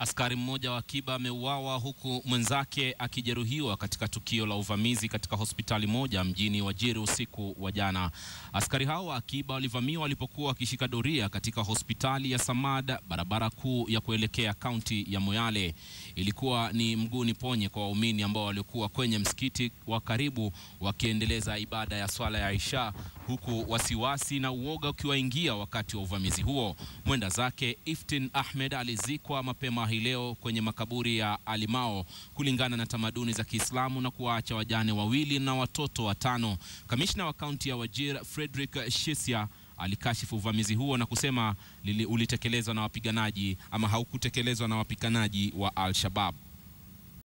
Askari mmoja wa akiba ameuawa huku mwenzake akijeruhiwa katika tukio la uvamizi katika hospitali moja mjini Wajiri usiku wa jana. Askari hao wa akiba walivamiwa walipokuwa wakishika doria katika hospitali ya Samad, barabara kuu ya kuelekea kaunti ya Moyale. Ilikuwa ni mguni ponye kwa waumini ambao waliokuwa kwenye msikiti wa karibu wakiendeleza ibada ya swala ya Isha huku wasiwasi na uoga ukiwaingia wakati wa uvamizi huo. Mwenda zake Iftin Ahmed alizikwa mapema hii leo kwenye makaburi ya Alimao kulingana na tamaduni za Kiislamu na kuwaacha wajane wawili na watoto watano. Kamishna wa kaunti ya Wajir Frederick Shisia alikashifu uvamizi huo na kusema ulitekelezwa na wapiganaji ama haukutekelezwa na wapiganaji wa Al-Shabab.